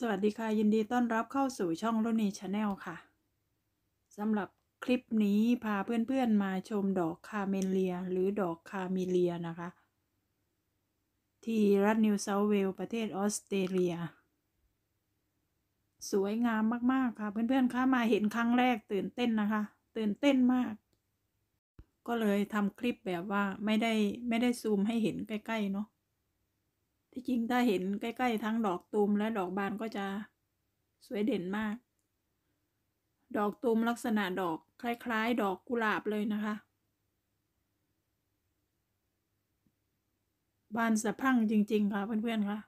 สวัสดีค่ะยินดีต้อนรับเข้าสู่ช่องรุ่นนี้ชาแนลค่ะ สำหรับคลิปนี้พาเพื่อนๆมาชมดอกคาเมเลีย หรือดอกคาเมเลียนะคะ ที่รัฐนิวเซาเวลประเทศออสเตรเลีย สวยงามมากๆค่ะเพื่อนๆคะมาเห็นครั้งแรกตื่นเต้นนะคะ ตื่นเต้นมาก ก็เลยทำคลิปแบบว่าไม่ได้ไม่ได้ซูมให้เห็นใกล้ๆ เนาะที่จริงถ้าเห็นใกล้ๆ ทั้งดอกตูมและดอกบานก็จะสวยเด่นมาก ดอกตูมลักษณะดอก คล้าย ๆ ดอกกุหลาบเลยนะคะ บาน สะพังจริง ๆ ค่ะ เพื่อน ๆค่ะ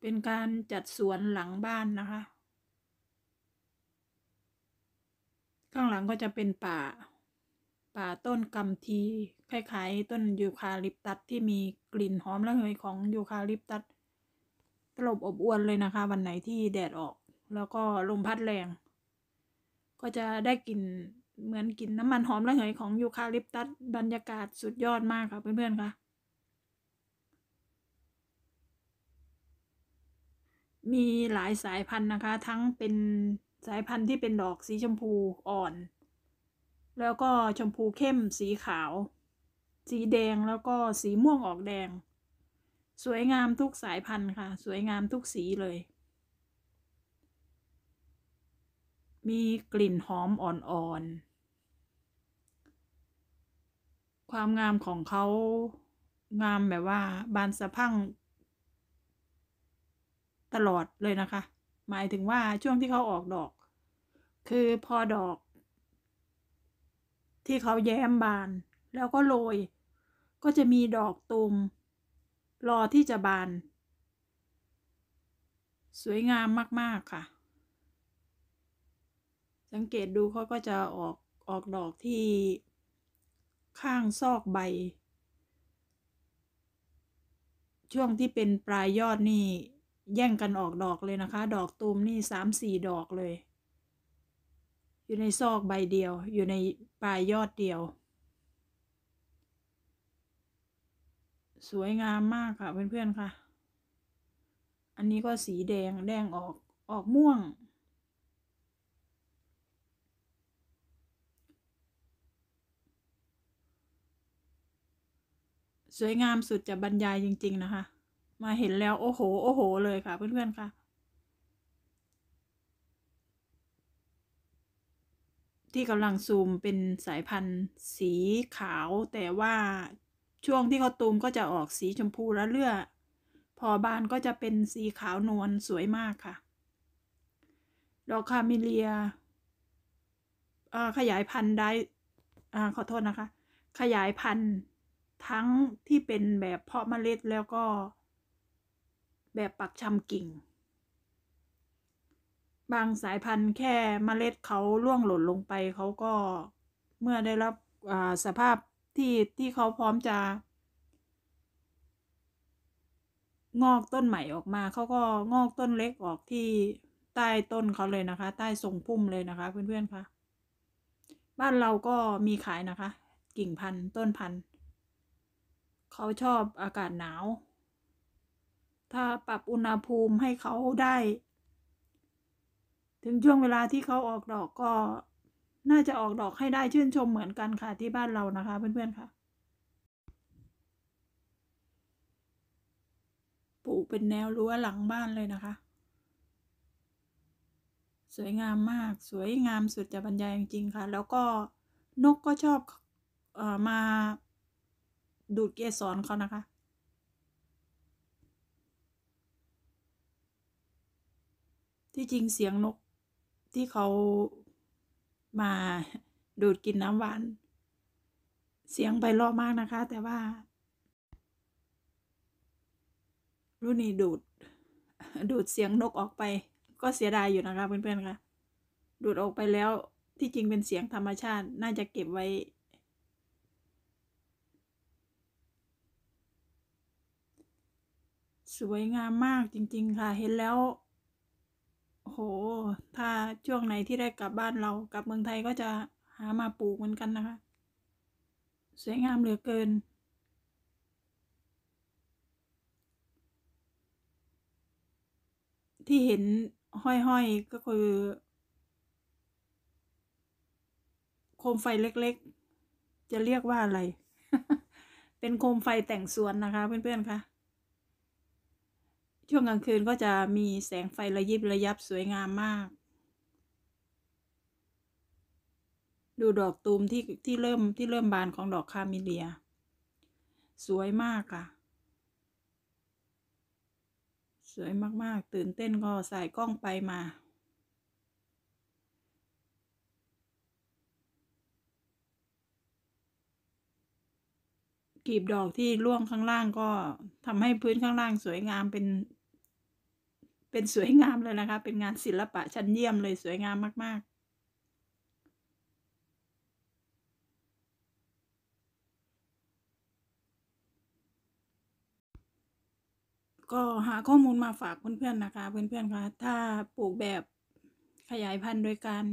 เป็นการจัดสวนหลังบ้านนะคะ ข้างหลังก็จะเป็นป่า่าต้นกำทีคล้ายๆต้นยูคาลิปตัสที่มีกลิ่นหอมระเหยของยูคาลิปตัสตลบอบอวนเลยนะคะ วันไหนที่แดดออกแล้วก็ลมพัดแรง ก็จะได้กลิ่นเหมือนกลิ่นน้ำมันหอมระเหยของยูคาลิปตัสบรรยากาศสุดยอดมากค่ะเพื่อนๆค่ะ มีหลายสายพันธุ์นะคะ ทั้งเป็นสายพันธุ์ที่เป็นดอกสีชมพูอ่อนแล้วก็ชมพูเข้มสีขาว สีแดงแล้วก็สีม่วงออกแดง สวยงามทุกสายพันธุ์ค่ะ สวยงามทุกสีเลย มีกลิ่นหอมอ่อนๆ ความงามของเขางามแบบว่าบานสะพั่ง ตลอดเลยนะคะ หมายถึงว่าช่วงที่เขาออกดอก คือพอดอกที่เขาแย้มบานแล้วก็โรยก็จะมีดอกตูมรอที่จะบาน สวยงามมาก ๆ ค่ะ สังเกตดูเขาก็จะออก ออกดอกที่ข้างซอกใบ ช่วงที่เป็นปลายยอดนี่ แย่งกันออกดอกเลยนะคะ ดอกตูมนี่สามสี่ดอกเลยอยู่ในซอกใบเดียวอยู่ในปลายยอดเดียว สวยงามมากค่ะเพื่อนๆค่ะ อันนี้ก็สีแดงแดงออก ออกม่วง สวยงามสุดจะบรรยายจริงๆนะคะ มาเห็นแล้วโอ้โห โอ้โห เลยค่ะเพื่อนๆค่ะที่กำลังซูมเป็นสายพันธุ์สีขาว แต่ว่าช่วงที่เขาตูมก็จะออกสีชมพูและเลือดพอบานก็จะเป็นสีขาวนวลสวยมากค่ะ ดอกคาเมเลีย ขยายพันธุ์ได้อขอโทษนะคะ ขยายพันธุ์ทั้งที่เป็นแบบเพาะเมล็ดแล้วก็แบบปักชำกิ่งบางสายพันธุ์แค่มเมล็ดเขาล่วงหล่นลงไปเขาก็เมื่อได้รับสภาพที่ที่เขาพร้อมจะ งอกต้นใหม่ออกมาเขาก็งอกต้นเล็กออกที่ใต้ต้นเขาเลยนะคะ ใต้ทรงพุ่มเลยนะคะเพื่อนๆคะบ้านเราก็มีขายนะคะ กิ่งพันธุ์ต้นพันธุ์เขาชอบอากาศหนาว ถ้าปรับอุณหภูมิให้เขาได้ถึงช่วงเวลาที่เขาออกดอกก็น่าจะออกดอกให้ได้ชื่นชมเหมือนกันค่ะที่บ้านเรานะคะเพื่อนๆค่ะ ปลูกเป็นแนวรั้วหลังบ้านเลยนะคะ สวยงามมากสวยงามสุดจะบรรยายจริงๆค่ะ แล้วก็นกก็ชอบอมาดูดเกสรเขานะคะ ที่จริงเสียงนกที่เขามาดูดกินน้ำหวานเสียงไปรอบมากนะคะ แต่ว่า รุ่นนี้ดูด ดูดเสียงนกออกไป ก็เสียดายอยู่นะคะ เพื่อนๆ ค่ะ ดูดออกไปแล้วที่จริงเป็นเสียงธรรมชาติน่าจะเก็บไว้ สวยงามมากจริงๆค่ะเห็นแล้วห ถ้าช่วงไหนที่ได้กลับบ้านเรากลับเมืองไทยก็จะหามาปลูกเหมือนกันนะคะ สวยงามเหลือเกิน ที่เห็นห้อยๆก็คือ โคมไฟเล็กๆ จะเรียกว่าอะไร เป็นโคมไฟแต่งสวนนะคะเพื่อนๆคะช่วงกลางคืนก็จะมีแสงไฟระยิบระยับสวยงามมาก ดูดอกตูมที่ที่เริ่มที่เริ่มบานของดอกคามิเลีย สวยมากค่ะ สวยมากๆตื่นเต้นก็ส่กล้องไปมากีบดอกที่ร่วงข้างล่างก็ทำให้พื้นข้างล่างสวยงามเป็นเป็นสวยงามเลยนะคะ เป็นงานศิลปะชั้นเยี่ยมเลยสวยงามมาก ๆ ก็หาข้อมูลมาฝากเพื่อน ๆ นะคะ เพื่อนๆคะถ้าปลูกแบบขยายพันธุ์โดยการ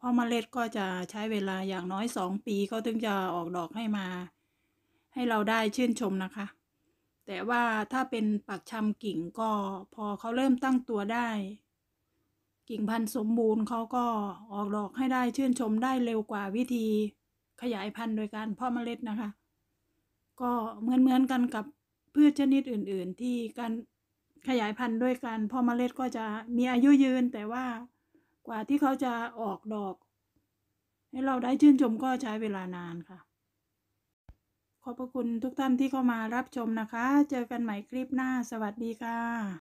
พอเมล็ดก็จะใช้เวลาอย่างน้อยสองปีเขาถึงจะออกดอกให้มา ให้เราได้ชื่นชมนะคะแต่ว่าถ้าเป็นปักชำกิ่งก็พอเขาเริ่มตั้งตัวได้ กิ่งพันธุ์สมบูรณ์เขาก็ออกดอกให้ได้ชื่นชมได้เร็วกว่าวิธีขยายพันธุ์โดยการเพาะเมล็ดนะคะ ก็เหมือนเหมือนกันกับพืชชนิดอื่นๆที่การขยายพันธุ์ด้วยการเพาะเมล็ดก็จะมีอายุยืนแต่ว่ากว่าที่เขาจะออกดอกให้เราได้ชื่นชมก็ใช้เวลานานค่ะขอบพระคุณทุกท่านที่เข้ามารับชมนะคะ เจอกันใหม่คลิปหน้า สวัสดีค่ะ